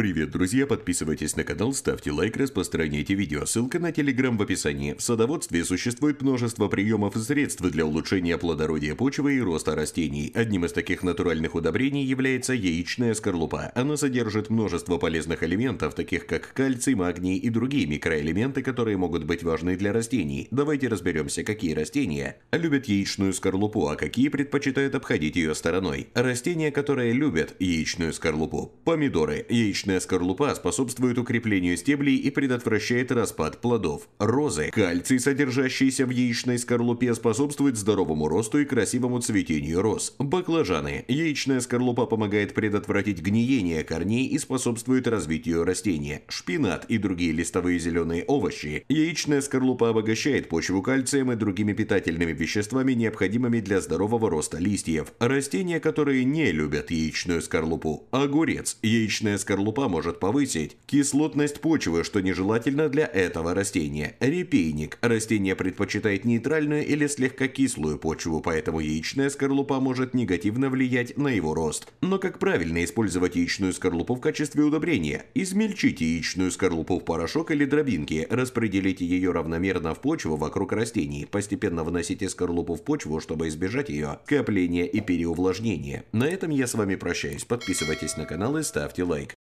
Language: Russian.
Привет, друзья, подписывайтесь на канал, ставьте лайк, распространяйте видео, ссылка на телеграм в описании. В садоводстве существует множество приемов и средств для улучшения плодородия почвы и роста растений. Одним из таких натуральных удобрений является яичная скорлупа. Она содержит множество полезных элементов, таких как кальций, магний и другие микроэлементы, которые могут быть важны для растений. Давайте разберемся, какие растения любят яичную скорлупу, а какие предпочитают обходить ее стороной. Растения, которые любят яичную скорлупу. Помидоры, яичные Яичная скорлупа способствует укреплению стеблей и предотвращает распад плодов. Розы. Кальций, содержащийся в яичной скорлупе, способствует здоровому росту и красивому цветению роз. Баклажаны. Яичная скорлупа помогает предотвратить гниение корней и способствует развитию растения. Шпинат и другие листовые зеленые овощи. Яичная скорлупа обогащает почву кальцием и другими питательными веществами, необходимыми для здорового роста листьев. Растения, которые не любят яичную скорлупу. Огурец. Яичная скорлупа может повысить кислотность почвы, что нежелательно для этого растения. Репейник. Растение предпочитает нейтральную или слегка кислую почву, поэтому яичная скорлупа может негативно влиять на его рост. Но как правильно использовать яичную скорлупу в качестве удобрения? Измельчите яичную скорлупу в порошок или дробинки, распределите ее равномерно в почву вокруг растений, постепенно вносите скорлупу в почву, чтобы избежать ее копления и переувлажнения. На этом я с вами прощаюсь. Подписывайтесь на канал и ставьте лайк.